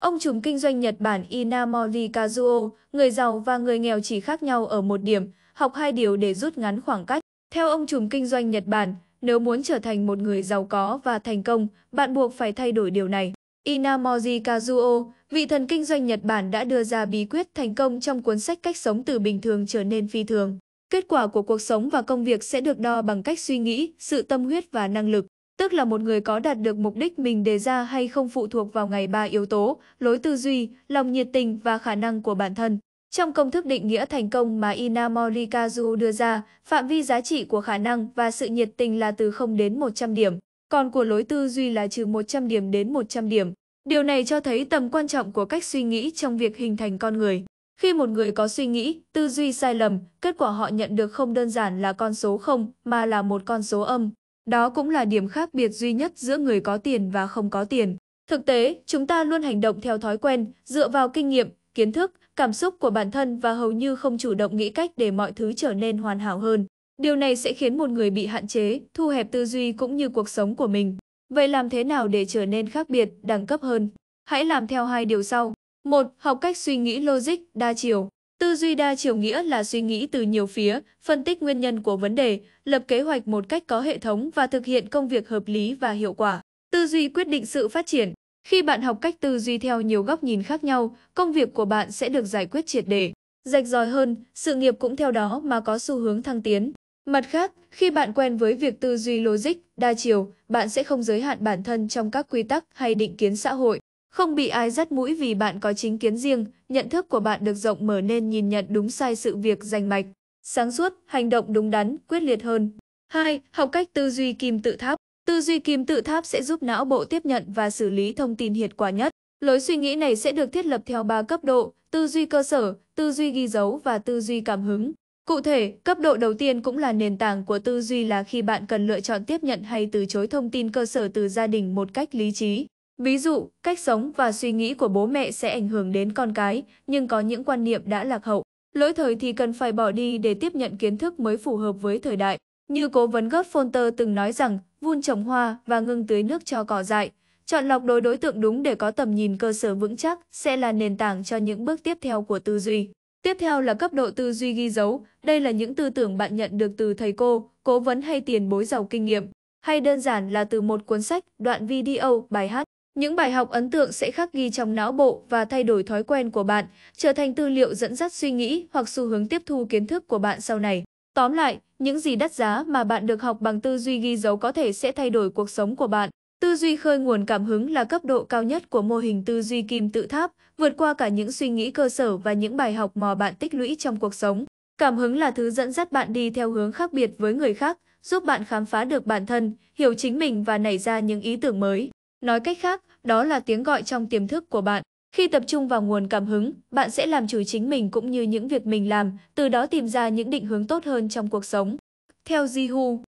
Ông trùm kinh doanh Nhật Bản Inamori Kazuo, người giàu và người nghèo chỉ khác nhau ở một điểm, học hai điều để rút ngắn khoảng cách. Theo ông trùm kinh doanh Nhật Bản, nếu muốn trở thành một người giàu có và thành công, bạn buộc phải thay đổi điều này. Inamori Kazuo, vị thần kinh doanh Nhật Bản đã đưa ra bí quyết thành công trong cuốn sách Cách sống từ bình thường trở nên phi thường. Kết quả của cuộc sống và công việc sẽ được đo bằng cách suy nghĩ, sự tâm huyết và năng lực. Tức là một người có đạt được mục đích mình đề ra hay không phụ thuộc vào ngày ba yếu tố, lối tư duy, lòng nhiệt tình và khả năng của bản thân. Trong công thức định nghĩa thành công mà Inamori Kazuo đưa ra, phạm vi giá trị của khả năng và sự nhiệt tình là từ 0 đến 100 điểm, còn của lối tư duy là trừ 100 điểm đến 100 điểm. Điều này cho thấy tầm quan trọng của cách suy nghĩ trong việc hình thành con người. Khi một người có suy nghĩ, tư duy sai lầm, kết quả họ nhận được không đơn giản là con số 0 mà là một con số âm. Đó cũng là điểm khác biệt duy nhất giữa người có tiền và không có tiền. Thực tế, chúng ta luôn hành động theo thói quen, dựa vào kinh nghiệm, kiến thức, cảm xúc của bản thân và hầu như không chủ động nghĩ cách để mọi thứ trở nên hoàn hảo hơn. Điều này sẽ khiến một người bị hạn chế, thu hẹp tư duy cũng như cuộc sống của mình. Vậy làm thế nào để trở nên khác biệt, đẳng cấp hơn? Hãy làm theo hai điều sau. 1. Học cách suy nghĩ logic, đa chiều. Tư duy đa chiều nghĩa là suy nghĩ từ nhiều phía, phân tích nguyên nhân của vấn đề, lập kế hoạch một cách có hệ thống và thực hiện công việc hợp lý và hiệu quả. Tư duy quyết định sự phát triển. Khi bạn học cách tư duy theo nhiều góc nhìn khác nhau, công việc của bạn sẽ được giải quyết triệt để, rạch ròi hơn, sự nghiệp cũng theo đó mà có xu hướng thăng tiến. Mặt khác, khi bạn quen với việc tư duy logic, đa chiều, bạn sẽ không giới hạn bản thân trong các quy tắc hay định kiến xã hội. Không bị ai dắt mũi vì bạn có chính kiến riêng, nhận thức của bạn được rộng mở nên nhìn nhận đúng sai sự việc rành mạch, sáng suốt, hành động đúng đắn, quyết liệt hơn. 2. Học cách tư duy kim tự tháp Tư duy kim tự tháp sẽ giúp não bộ tiếp nhận và xử lý thông tin hiệu quả nhất. Lối suy nghĩ này sẽ được thiết lập theo 3 cấp độ, tư duy cơ sở, tư duy ghi dấu và tư duy cảm hứng. Cụ thể, cấp độ đầu tiên cũng là nền tảng của tư duy là khi bạn cần lựa chọn tiếp nhận hay từ chối thông tin cơ sở từ gia đình một cách lý trí. Ví dụ, cách sống và suy nghĩ của bố mẹ sẽ ảnh hưởng đến con cái, nhưng có những quan niệm đã lạc hậu. Lỗi thời thì cần phải bỏ đi để tiếp nhận kiến thức mới phù hợp với thời đại. Như cố vấn gốc Fonter từng nói rằng, vun trồng hoa và ngưng tưới nước cho cỏ dại. Chọn lọc đối đối tượng đúng để có tầm nhìn cơ sở vững chắc sẽ là nền tảng cho những bước tiếp theo của tư duy. Tiếp theo là cấp độ tư duy ghi dấu. Đây là những tư tưởng bạn nhận được từ thầy cô, cố vấn hay tiền bối giàu kinh nghiệm, hay đơn giản là từ một cuốn sách, đoạn video, bài hát. Những bài học ấn tượng sẽ khắc ghi trong não bộ và thay đổi thói quen của bạn, trở thành tư liệu dẫn dắt suy nghĩ hoặc xu hướng tiếp thu kiến thức của bạn sau này. Tóm lại, những gì đắt giá mà bạn được học bằng tư duy ghi dấu có thể sẽ thay đổi cuộc sống của bạn. Tư duy khơi nguồn cảm hứng là cấp độ cao nhất của mô hình tư duy kim tự tháp, vượt qua cả những suy nghĩ cơ sở và những bài học mò bạn tích lũy trong cuộc sống. Cảm hứng là thứ dẫn dắt bạn đi theo hướng khác biệt với người khác, giúp bạn khám phá được bản thân, hiểu chính mình và nảy ra những ý tưởng mới. Nói cách khác, đó là tiếng gọi trong tiềm thức của bạn. Khi tập trung vào nguồn cảm hứng, bạn sẽ làm chủ chính mình cũng như những việc mình làm, từ đó tìm ra những định hướng tốt hơn trong cuộc sống. Theo Jihu,